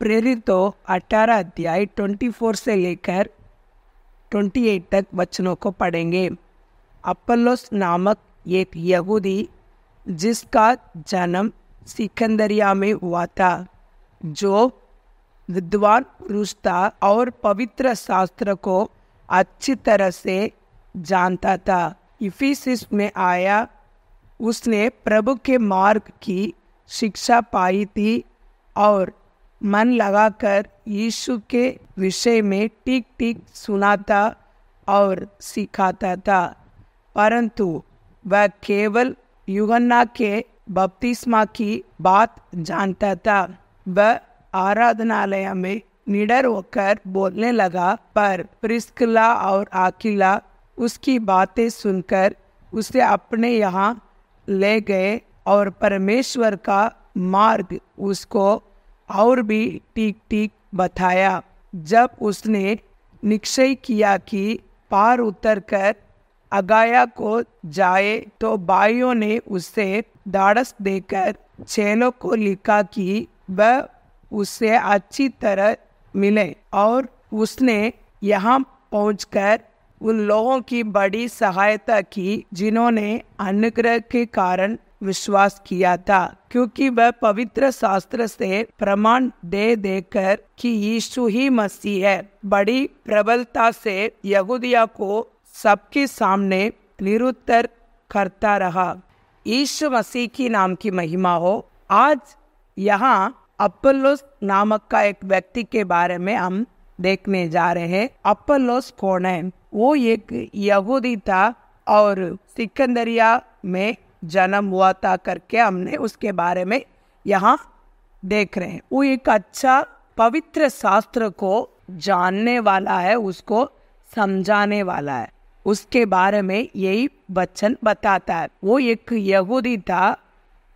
प्रेरितों अठारह अध्याय ट्वेंटी फोर से लेकर ट्वेंटी एट तक वचनों को पढ़ेंगे अपलोस नामक एक यहूदी जिसका जन्म सिकंदरिया में हुआ था जो विद्वान पुरुष था और पवित्र शास्त्र को अच्छी तरह से जानता था इफिसिस में आया उसने प्रभु के मार्ग की शिक्षा पाई थी और मन लगाकर यीशु के विषय में टिक टिक सुनाता और सिखाता था परंतु वह केवल युगन्ना के बपतिस्मा की बात जानता था वह आराधनालय में निडर होकर बोलने लगा पर प्रिस्किला और आकिला उसकी बातें सुनकर उसे अपने यहाँ ले गए और परमेश्वर का मार्ग उसको और भी ठीक ठीक बताया जब उसने निश्चय किया कि पार उतर कर अगाया को जाए तो भाइयों ने उसे दाड़स देकर चेलों को लिखा कि वह उससे अच्छी तरह मिले और उसने यहाँ पहुंचकर उन लोगों की बड़ी सहायता की जिन्होंने अनुग्रह के कारण विश्वास किया था क्योंकि वह पवित्र शास्त्र से प्रमाण दे देकर कि यीशु ही मसीह है बड़ी प्रबलता से यहूदिया को सबके सामने निरुत्तर करता रहा यीशु मसीह की नाम की महिमा हो आज यहाँ अपलोस नामक का एक व्यक्ति के बारे में हम देखने जा रहे हैं अपलोस कौन है वो एक यहूदी था और सिकंदरिया में जन्म हुआ था करके हमने उसके बारे में यहाँ देख रहे हैं वो एक अच्छा पवित्र शास्त्र को जानने वाला है उसको समझाने वाला है उसके बारे में यही बच्चन बताता है वो एक यहूदी था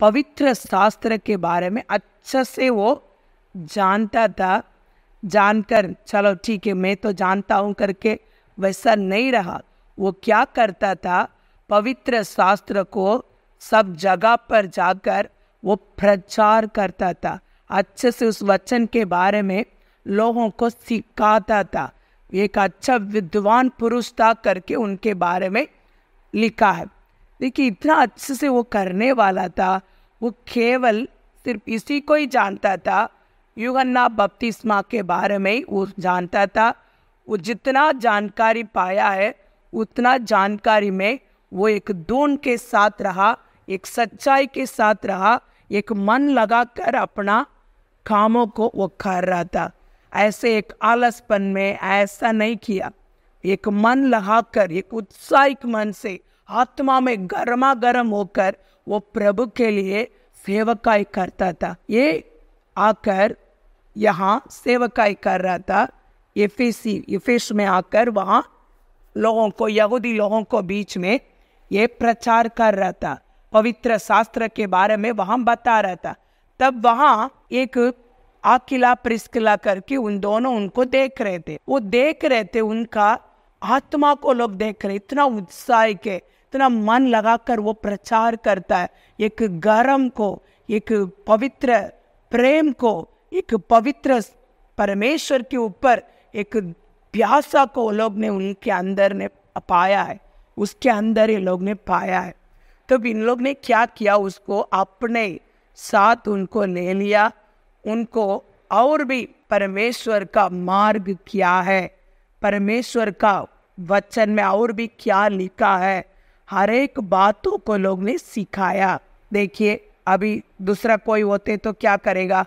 पवित्र शास्त्र के बारे में अच्छे से वो जानता था जानकर चलो ठीक है मैं तो जानता हूँ करके वैसा नहीं रहा वो क्या करता था पवित्र शास्त्र को सब जगह पर जाकर वो प्रचार करता था अच्छे से उस वचन के बारे में लोगों को सिखाता था एक अच्छा विद्वान पुरुष था करके उनके बारे में लिखा है देखिए इतना अच्छे से वो करने वाला था वो केवल सिर्फ इसी को ही जानता था युगन्ना बपतिस्मा के बारे में वो जानता था वो जितना जानकारी पाया है उतना जानकारी में वो एक दून के साथ रहा एक सच्चाई के साथ रहा एक मन लगाकर अपना कामों को वो कर रहा था ऐसे एक आलसपन में ऐसा नहीं किया एक मन लगाकर एक उत्साहिक मन से आत्मा में गर्मा गर्म होकर वो प्रभु के लिए सेवकाई करता था ये आकर यहाँ सेवकाई कर रहा था एफेसी एफेस में आकर वहाँ लोगों को यहूदी लोगों को बीच में ये प्रचार कर रहा था पवित्र शास्त्र के बारे में वहाँ बता रहा था तब वहाँ एक आकिला प्रिस्किला करके उन दोनों उनको देख रहे थे वो देख रहे थे उनका आत्मा को लोग देख रहे इतना उत्साह के इतना मन लगाकर वो प्रचार करता है एक गर्म को एक पवित्र प्रेम को एक पवित्र परमेश्वर के ऊपर एक प्यासा को लोग ने उनके अंदर ने पाया है उसके अंदर ये लोग ने पाया है तब इन लोग ने क्या किया उसको अपने साथ उनको ले लिया उनको और भी परमेश्वर का मार्ग क्या है परमेश्वर का वचन में और भी क्या लिखा है हर एक बातों को लोग ने सिखाया देखिए अभी दूसरा कोई होते तो क्या करेगा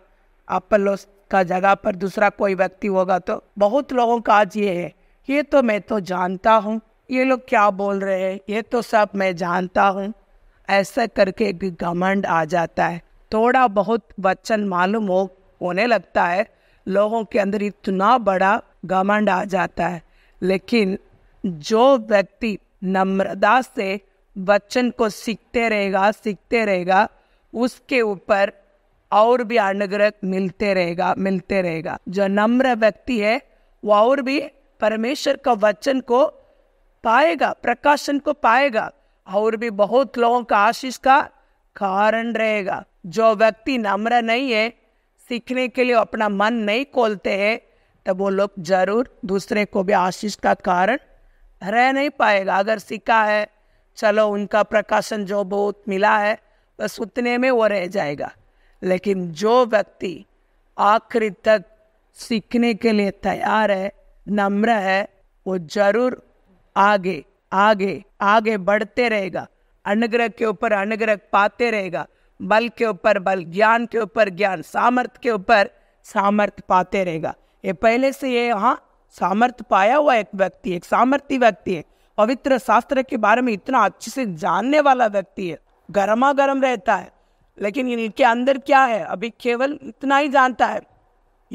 अपोलोस का जगह पर दूसरा कोई व्यक्ति होगा तो बहुत लोगों का आज ये है ये तो मैं तो जानता हूँ ये लोग क्या बोल रहे हैं ये तो सब मैं जानता हूँ ऐसा करके घमंड आ जाता है थोड़ा बहुत वचन मालूम हो होने लगता है लोगों के अंदर इतना बड़ा घमंड आ जाता है लेकिन जो व्यक्ति नम्रता से वचन को सीखते रहेगा सीखते रहेगा उसके ऊपर और भी अनुग्रह मिलते रहेगा मिलते रहेगा जो नम्र व्यक्ति है वो और भी परमेश्वर का वचन को पाएगा प्रकाशन को पाएगा और भी बहुत लोगों का आशीष का कारण रहेगा जो व्यक्ति नम्र नहीं है सीखने के लिए अपना मन नहीं खोलते हैं तो वो लोग जरूर दूसरे को भी आशीष का कारण रह नहीं पाएगा अगर सीखा है चलो उनका प्रकाशन जो बहुत मिला है बस उतने में वो रह जाएगा लेकिन जो व्यक्ति आखिरी तक सीखने के लिए तैयार है नम्र है वो जरूर आगे आगे आगे बढ़ते रहेगा अनुग्रह के ऊपर अनुग्रह पाते रहेगा बल के ऊपर बल ज्ञान के ऊपर ज्ञान सामर्थ के ऊपर सामर्थ पाते रहेगा ये पहले से ये हाँ सामर्थ्य पाया हुआ एक व्यक्ति एक सामर्थ्य व्यक्ति है पवित्र शास्त्र के बारे में इतना अच्छे से जानने वाला व्यक्ति है गर्मा गर्म रहता है लेकिन इनके अंदर क्या है अभी केवल इतना ही जानता है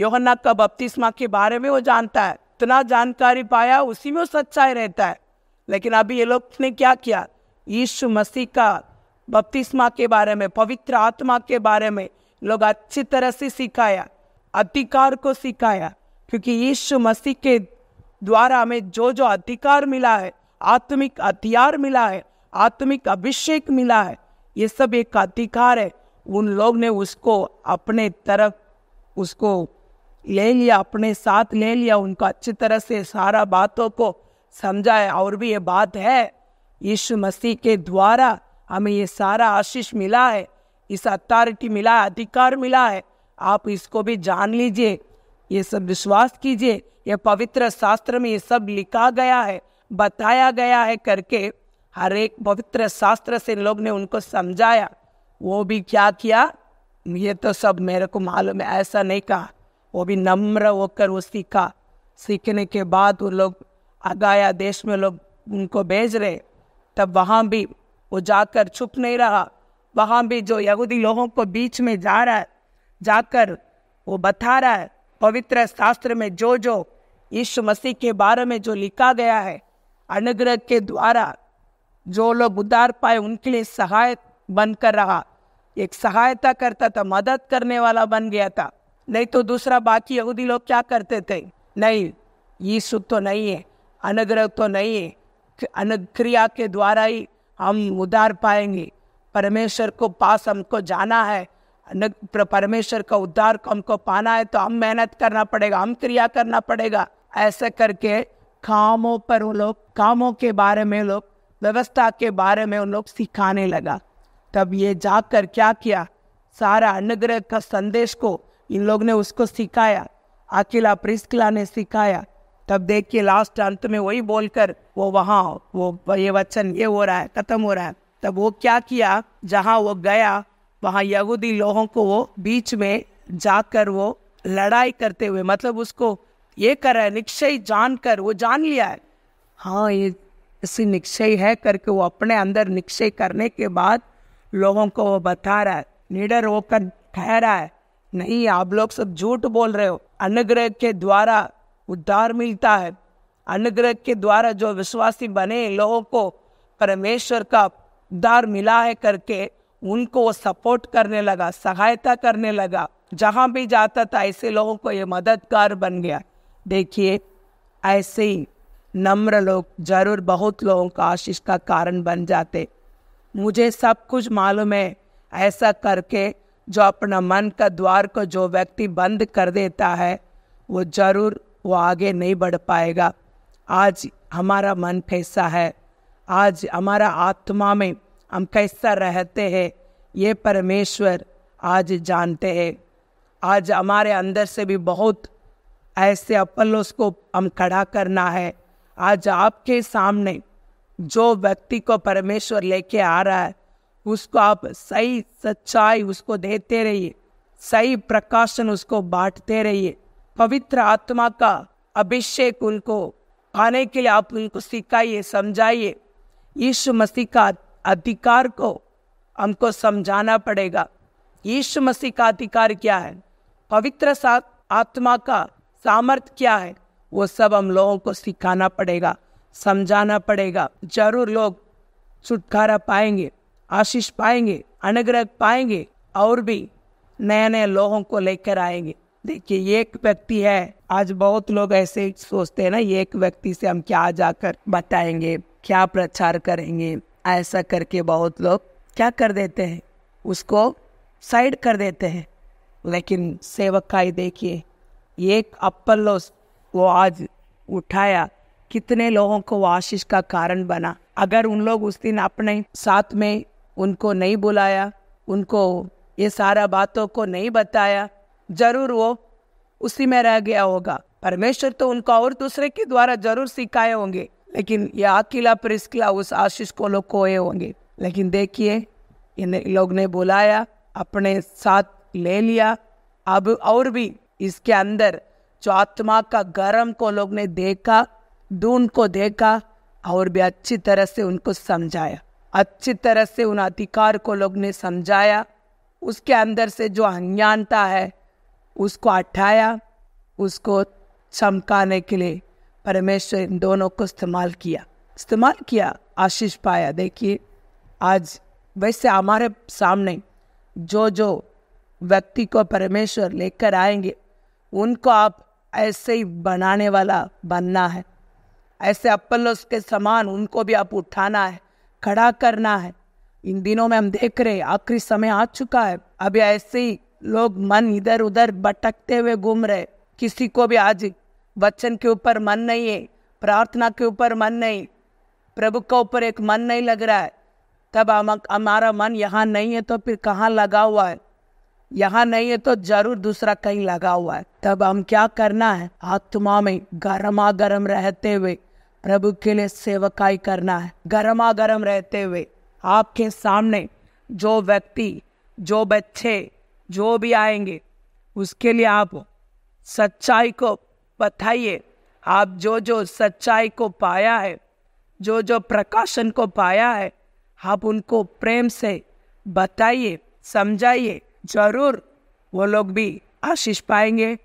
योहन्ना का बपतिस्मा के बारे में वो जानता है इतना जानकारी पाया उसी में वो सच्चाई रहता है लेकिन अभी ये लोग ने क्या किया यीशु मसीह का बपतिस्मा के बारे में पवित्र आत्मा के बारे में लोग अच्छी तरह से सिखाया अधिकार को सिखाया क्योंकि यीशु मसीह के द्वारा हमें जो जो अधिकार मिला है आत्मिक हथियार मिला है आत्मिक अभिषेक मिला है ये सब एक अधिकार है उन लोग ने उसको अपने तरफ उसको ले लिया अपने साथ ले लिया उनको अच्छी तरह से सारा बातों को समझाए और भी ये बात है यीशु मसीह के द्वारा हमें ये सारा आशीष मिला है इस अथॉरिटी मिला है अधिकार मिला है आप इसको भी जान लीजिए ये सब विश्वास कीजिए यह पवित्र शास्त्र में ये सब लिखा गया है बताया गया है करके हर एक पवित्र शास्त्र से लोग ने उनको समझाया वो भी क्या किया ये तो सब मेरे को मालूम है ऐसा नहीं कहा वो भी नम्र होकर वो सीखा सीखने के बाद वो लोग अगाया देश में लोग उनको भेज रहे तब वहाँ भी वो जाकर छुप नहीं रहा वहाँ भी जो यहूदी लोगों को बीच में जा रहा है जाकर वो बता रहा है पवित्र शास्त्र में जो जो यीशु मसीह के बारे में जो लिखा गया है अनुग्रह के द्वारा जो लोग उदार पाए उनके लिए सहायक बनकर रहा एक सहायता करता था मदद करने वाला बन गया था नहीं तो दूसरा बाकी यहूदी लोग क्या करते थे नहीं यीशु तो नहीं है अनुग्रह तो नहीं अनुक्रिया के द्वारा ही हम उदार पाएंगे परमेश्वर को पास हमको जाना है परमेश्वर का उद्धार को हमको पाना है तो हम मेहनत करना पड़ेगा हम क्रिया करना पड़ेगा ऐसे करके कामों पर वो लोग कामों के बारे में लोग व्यवस्था के बारे में उन लोग सिखाने लगा तब ये जाकर क्या किया सारा अनुग्रह का संदेश को इन लोग ने उसको सिखाया अकेला प्रिस्किला ने सिखाया तब देखिए लास्ट अंत में वही बोलकर वो वहाँ वो ये वचन ये हो रहा है ख़त्म हो रहा है तब वो क्या किया जहाँ वो गया वहाँ यहूदी लोगों को वो बीच में जाकर वो लड़ाई करते हुए मतलब उसको ये कर रहा है निश्चय जान कर वो जान लिया है हाँ ये इसी निश्चय है करके वो अपने अंदर निश्चय करने के बाद लोगों को वो बता रहा है निडर होकर ठहरा है नहीं आप लोग सब झूठ बोल रहे हो अनुग्रह के द्वारा उद्धार मिलता है अनुग्रह के द्वारा जो विश्वासी बने लोगों को परमेश्वर का उद्धार मिला है करके उनको वो सपोर्ट करने लगा सहायता करने लगा जहाँ भी जाता था ऐसे लोगों को ये मददगार बन गया देखिए ऐसे ही नम्र लोग जरूर बहुत लोगों का आशीष का कारण बन जाते मुझे सब कुछ मालूम है ऐसा करके जो अपना मन का द्वार को जो व्यक्ति बंद कर देता है वो जरूर वो आगे नहीं बढ़ पाएगा आज हमारा मन कैसा है आज हमारा आत्मा में हम कैसा रहते हैं ये परमेश्वर आज जानते हैं आज हमारे अंदर से भी बहुत ऐसे अपलोस को हम खड़ा करना है आज आपके सामने जो व्यक्ति को परमेश्वर लेके आ रहा है उसको आप सही सच्चाई उसको देते रहिए सही प्रकाशन उसको बांटते रहिए पवित्र आत्मा का अभिषेक उनको आने के लिए आप उनको सिखाइए समझाइए यीशु मसीह का अधिकार को हमको समझाना पड़ेगा यीशु मसीह का अधिकार क्या है पवित्र आत्मा का सामर्थ्य क्या है वो सब हम लोगों को सिखाना पड़ेगा समझाना पड़ेगा जरूर लोग छुटकारा पाएंगे आशीष पाएंगे अनुग्रह पाएंगे और भी नए नए लोगों को लेकर आएंगे देखिए ये एक व्यक्ति है आज बहुत लोग ऐसे सोचते हैं ना ये एक व्यक्ति से हम क्या जाकर बताएंगे क्या प्रचार करेंगे ऐसा करके बहुत लोग क्या कर देते हैं उसको साइड कर देते हैं लेकिन सेवक का ही देखिए एक अपलो वो आज उठाया कितने लोगों को आशीष का कारण बना अगर उन लोग उस दिन अपने साथ में उनको नहीं बुलाया उनको ये सारा बातों को नहीं बताया जरूर वो उसी में रह गया होगा परमेश्वर तो उनको और दूसरे के द्वारा जरूर सिखाए होंगे लेकिन ये अकेला प्रिस्किला उस आशीष को लोग खोए होंगे लेकिन देखिए इन लोग ने बुलाया अपने साथ ले लिया अब और भी इसके अंदर जो आत्मा का गर्म को लोग ने देखा दून को देखा और भी अच्छी तरह से उनको समझाया अच्छी तरह से उन अधिकार को लोग ने समझाया उसके अंदर से जो अज्ञानता है उसको हटाया उसको चमकाने के लिए परमेश्वर इन दोनों को इस्तेमाल किया इस्तेमाल किया आशीष पाया देखिए आज वैसे हमारे सामने जो जो व्यक्ति को परमेश्वर लेकर आएंगे उनको आप ऐसे ही बनाने वाला बनना है ऐसे अपल के समान उनको भी आप उठाना है खड़ा करना है इन दिनों में हम देख रहे हैं आखिरी समय आ चुका है अभी ऐसे ही लोग मन इधर उधर भटकते हुए घूम रहे किसी को भी आज वचन के ऊपर मन नहीं है प्रार्थना के ऊपर मन नहीं प्रभु के ऊपर एक मन नहीं लग रहा है तब हम हमारा मन यहाँ नहीं है तो फिर कहाँ लगा हुआ है यहाँ नहीं है तो जरूर दूसरा कहीं लगा हुआ है तब हम क्या करना है आत्मा में गर्मा गर्म रहते हुए प्रभु के लिए सेवकाई करना है गर्मा गर्म रहते हुए आपके सामने जो व्यक्ति जो बच्चे जो भी आएंगे उसके लिए आप सच्चाई को बताइए आप जो जो सच्चाई को पाया है जो जो प्रकाशन को पाया है आप उनको प्रेम से बताइए समझाइए जरूर वो लोग भी आशीष पाएंगे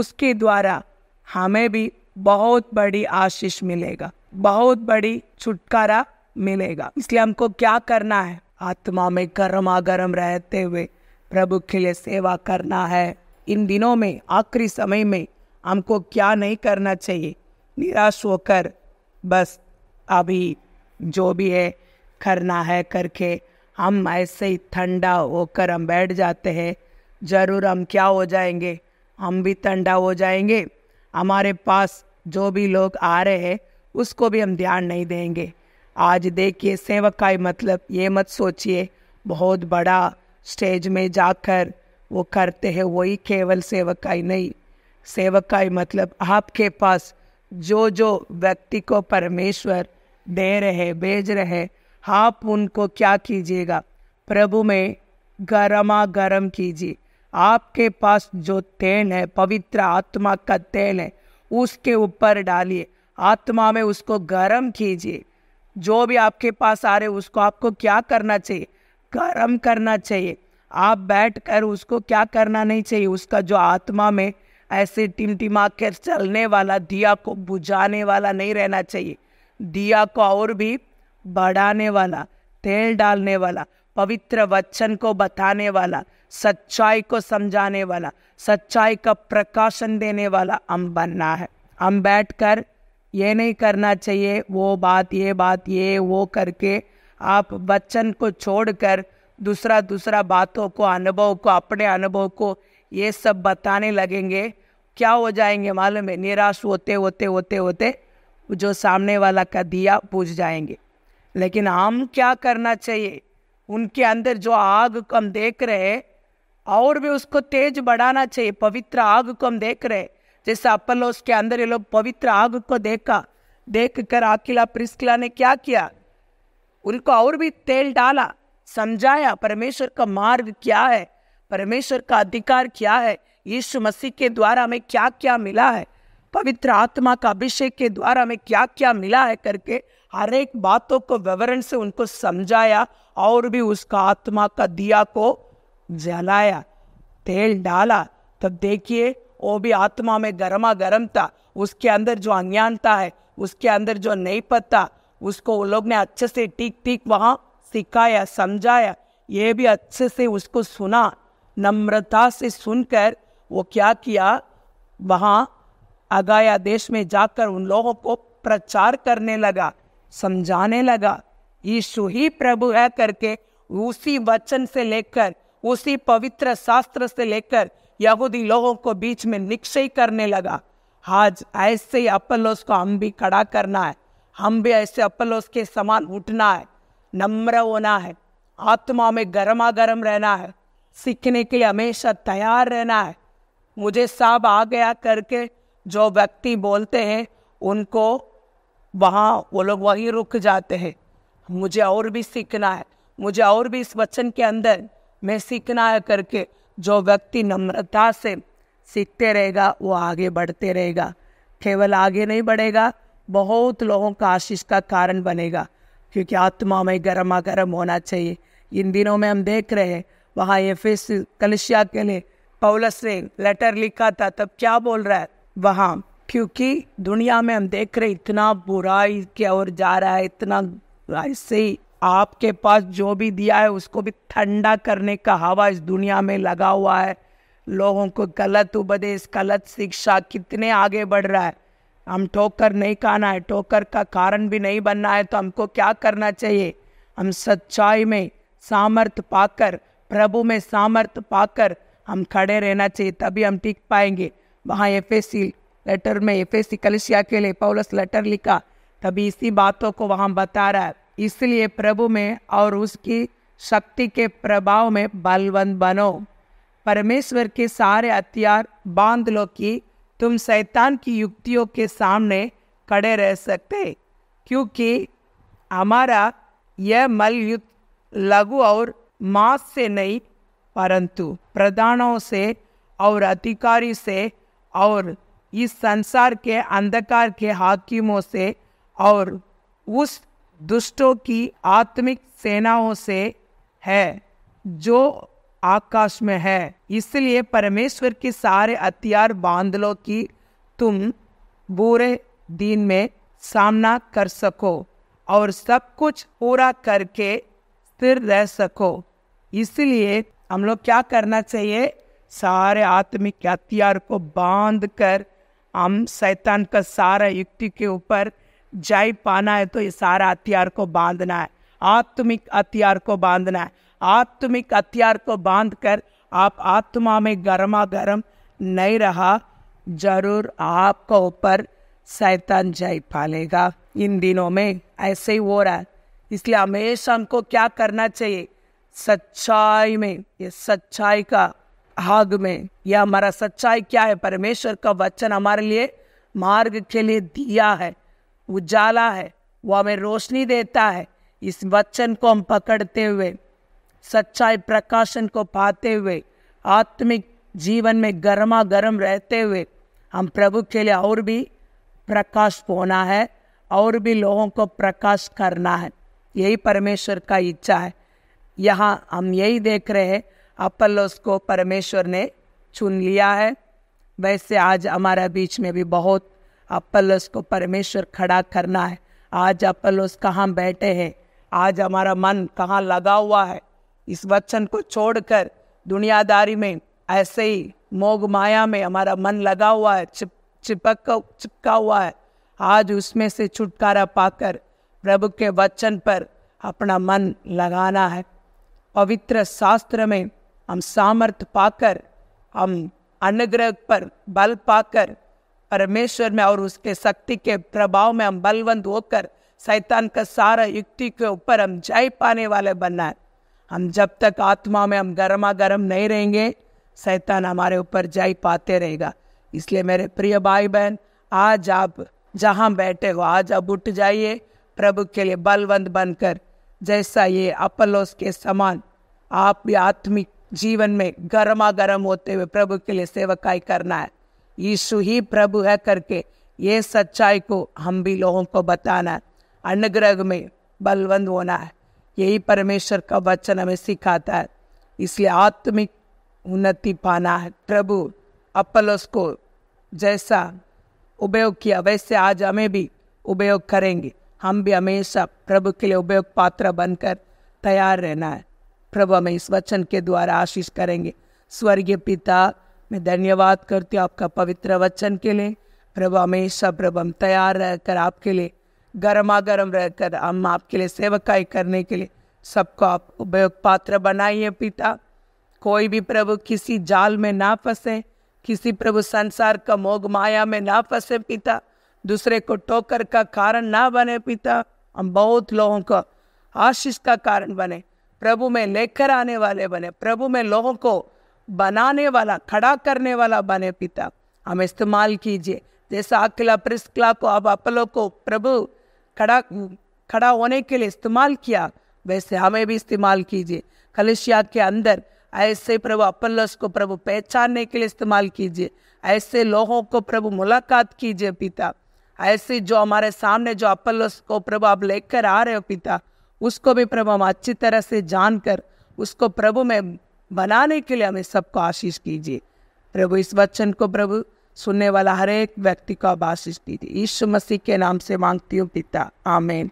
उसके द्वारा हमें भी बहुत बड़ी आशीष मिलेगा बहुत बड़ी छुटकारा मिलेगा इसलिए हमको क्या करना है आत्मा में गर्मा गर्म रहते हुए प्रभु के लिए सेवा करना है इन दिनों में आखिरी समय में हमको क्या नहीं करना चाहिए निराश होकर बस अभी जो भी है करना है करके हम ऐसे ही ठंडा होकर हम बैठ जाते हैं ज़रूर हम क्या हो जाएंगे हम भी ठंडा हो जाएंगे हमारे पास जो भी लोग आ रहे हैं उसको भी हम ध्यान नहीं देंगे आज देखिए सेवकाई मतलब ये मत सोचिए बहुत बड़ा स्टेज में जाकर वो करते हैं वही केवल सेवकाई नहीं सेवकाई मतलब आपके पास जो जो व्यक्ति को परमेश्वर दे रहे भेज रहे आप उनको क्या कीजिएगा प्रभु में गरमा गरम कीजिए आपके पास जो तेल है पवित्र आत्मा का तेल है उसके ऊपर डालिए आत्मा में उसको गर्म कीजिए जो भी आपके पास आ रहे उसको आपको क्या करना चाहिए कर्म करना चाहिए आप बैठ कर उसको क्या करना नहीं चाहिए उसका जो आत्मा में ऐसे टिमटिमा कर चलने वाला दिया को बुझाने वाला नहीं रहना चाहिए दिया को और भी बढ़ाने वाला तेल डालने वाला पवित्र वचन को बताने वाला सच्चाई को समझाने वाला सच्चाई का प्रकाशन देने वाला हम बनना है हम बैठ कर ये नहीं करना चाहिए वो बात ये बात ये वो करके आप वचन को छोड़कर दूसरा दूसरा बातों को अनुभव को अपने अनुभव को ये सब बताने लगेंगे क्या हो जाएंगे मालूम है निराश होते होते होते होते जो सामने वाला का दिया बुझ जाएंगे लेकिन हम क्या करना चाहिए उनके अंदर जो आग को हम देख रहे और भी उसको तेज बढ़ाना चाहिए पवित्र आग को हम देख रहे हैं जैसे लोग के अंदर ये लोग पवित्र आग को देखा देख कर आकिला प्रिस्किला ने क्या किया उनको और भी तेल डाला समझाया परमेश्वर का मार्ग क्या है परमेश्वर का अधिकार क्या है यीशु मसीह के द्वारा हमें क्या क्या मिला है पवित्र आत्मा का अभिषेक के द्वारा हमें क्या क्या मिला है करके हर एक बातों को विवरण से उनको समझाया और भी उसका आत्मा का दिया को जलाया तेल डाला तब देखिए वो भी आत्मा में गर्मा गर्म था उसके अंदर जो अज्ञानता है उसके अंदर जो नहीं पता उसको वो लोग ने अच्छे से ठीक ठीक वहाँ सिखाया समझाया ये भी अच्छे से उसको सुना नम्रता से सुनकर वो क्या किया वहाँ अगाया देश में जाकर उन लोगों को प्रचार करने लगा समझाने लगा यीशु ही प्रभु है करके उसी वचन से लेकर उसी पवित्र शास्त्र से लेकर यहूदी लोगों को बीच में निश्चय करने लगा आज ऐसे ही अपलोस को हम भी खड़ा करना है हम भी ऐसे अपलोस के समान उठना है नम्र होना है आत्मा में गर्मा गर्म रहना है सीखने के लिए हमेशा तैयार रहना है मुझे सब आ गया करके जो व्यक्ति बोलते हैं उनको वहाँ वो लोग वहीं रुक जाते हैं मुझे और भी सीखना है मुझे और भी इस वचन के अंदर मैं सीखना है करके जो व्यक्ति नम्रता से सीखते रहेगा वो आगे बढ़ते रहेगा केवल आगे नहीं बढ़ेगा बहुत लोगों का आशीष का कारण बनेगा क्योंकि आत्मा में गर्मा गर्म होना चाहिए इन दिनों में हम देख रहे हैं वहाँ ये फिर कलशिया के लिए पौलस ने लेटर लिखा था तब क्या बोल रहा है वहाँ क्योंकि दुनिया में हम देख रहे इतना बुराई की ओर जा रहा है इतना ऐसे ही आपके पास जो भी दिया है उसको भी ठंडा करने का हवा इस दुनिया में लगा हुआ है लोगों को गलत उपदेश गलत शिक्षा कितने आगे बढ़ रहा है हम ठोकर नहीं खाना है ठोकर का कारण भी नहीं बनना है तो हमको क्या करना चाहिए हम सच्चाई में सामर्थ्य पाकर प्रभु में सामर्थ्य पाकर हम खड़े रहना चाहिए तभी हम टिक पाएंगे वहाँ एफ लेटर में एफ एस कलशिया के लिए पौलस लेटर लिखा तभी इसी बातों को वहाँ बता रहा है इसलिए प्रभु में और उसकी शक्ति के प्रभाव में बलवंत बनो परमेश्वर के सारे हथियार बांध लो कि तुम शैतान की युक्तियों के सामने खड़े रह सकते क्योंकि हमारा यह मलयुद्ध लघु और मांस से नहीं परंतु प्रधानों से और अधिकारी से और इस संसार के अंधकार के हाकिमों से और उस दुष्टों की आत्मिक सेनाओं से है जो आकाश में है इसलिए परमेश्वर के सारे हथियार बांध लो कि तुम बुरे दिन में सामना कर सको और सब कुछ पूरा करके स्थिर रह सको इसलिए हम लोग क्या करना चाहिए सारे आत्मिक हथियार को बांध कर हम शैतान का सारा युक्ति के ऊपर जाय पाना है तो ये सारा हथियार को बांधना है आत्मिक हथियार को बांधना है आत्मिक हथियार को कर आप आत्मा में गर्मा गर्म नहीं रहा जरूर आपका ऊपर शैतान जय पालेगा इन दिनों में ऐसे ही हो रहा है इसलिए हमेशा हमको क्या करना चाहिए सच्चाई में ये सच्चाई का आग में यह हमारा सच्चाई क्या है परमेश्वर का वचन हमारे लिए मार्ग के लिए दिया है उजाला है वो हमें रोशनी देता है इस वचन को हम पकड़ते हुए सच्चाई प्रकाशन को पाते हुए आत्मिक जीवन में गर्मा गर्म रहते हुए हम प्रभु के लिए और भी प्रकाश होना है और भी लोगों को प्रकाश करना है यही परमेश्वर का इच्छा है यहाँ हम यही देख रहे हैं अपल को परमेश्वर ने चुन लिया है वैसे आज हमारा बीच में भी बहुत अपल को परमेश्वर खड़ा करना है आज अपोलोस कहाँ बैठे हैं आज हमारा मन कहाँ लगा हुआ है इस वचन को छोड़कर दुनियादारी में ऐसे ही मोग माया में हमारा मन लगा हुआ है चिप चिपक चिपका हुआ है आज उसमें से छुटकारा पाकर प्रभु के वचन पर अपना मन लगाना है पवित्र शास्त्र में हम सामर्थ पाकर हम अनुग्रह पर बल पाकर परमेश्वर में और उसके शक्ति के प्रभाव में हम बलवंत होकर शैतान का सारा युक्ति के ऊपर हम जय पाने वाले बनना है हम जब तक आत्मा में हम गर्मा गर्म नहीं रहेंगे शैतान हमारे ऊपर जाई पाते रहेगा इसलिए मेरे प्रिय भाई बहन आज आप जहाँ बैठे हो आज आप उठ जाइए प्रभु के लिए बलवंत बनकर जैसा ये अपलोस के समान आप भी आत्मिक जीवन में गर्मा गर्म होते हुए प्रभु के लिए सेवकाई करना है यीशु ही प्रभु है करके ये सच्चाई को हम भी लोगों को बताना है अनुग्रह में बलवंत होना है यही परमेश्वर का वचन हमें सिखाता है इसलिए आत्मिक उन्नति पाना है प्रभु अपोलोस को जैसा उपयोग किया वैसे आज हमें भी उपयोग करेंगे हम भी हमेशा प्रभु के लिए उपयोग पात्र बनकर तैयार रहना है प्रभु हमें इस वचन के द्वारा आशीष करेंगे स्वर्गीय पिता मैं धन्यवाद करती हूँ आपका पवित्र वचन के लिए प्रभु हमेशा प्रभु हम तैयार रहकर आपके लिए गर्मा गर्म रहकर हम आपके लिए सेवकाई करने के लिए सबको आप उपयोग पात्र बनाइए पिता कोई भी प्रभु किसी जाल में ना फंसे किसी प्रभु संसार का मोग माया में ना फंसे पिता दूसरे को टोकर का कारण ना बने पिता हम बहुत लोगों को आशीष का कारण बने प्रभु में लेकर आने वाले बने प्रभु में लोगों को बनाने वाला खड़ा करने वाला बने पिता हम इस्तेमाल कीजिए जैसा अकेला प्रिस्कला को अब अपलो को प्रभु खड़ा खड़ा होने के लिए इस्तेमाल किया वैसे हमें भी इस्तेमाल कीजिए कलशिया के अंदर ऐसे प्रभु अपल्लस को प्रभु पहचानने के लिए इस्तेमाल कीजिए ऐसे लोगों को प्रभु मुलाकात कीजिए पिता ऐसे जो हमारे सामने जो अपल्लस को प्रभु आप लेकर आ रहे हो पिता उसको भी प्रभु हम अच्छी तरह से जानकर उसको प्रभु में बनाने के लिए हमें सबको आशीष कीजिए प्रभु इस वचन को प्रभु सुनने वाला हर एक व्यक्ति का आभाष दीजिए यीशु मसीह के नाम से मांगती हूँ पिता आमेन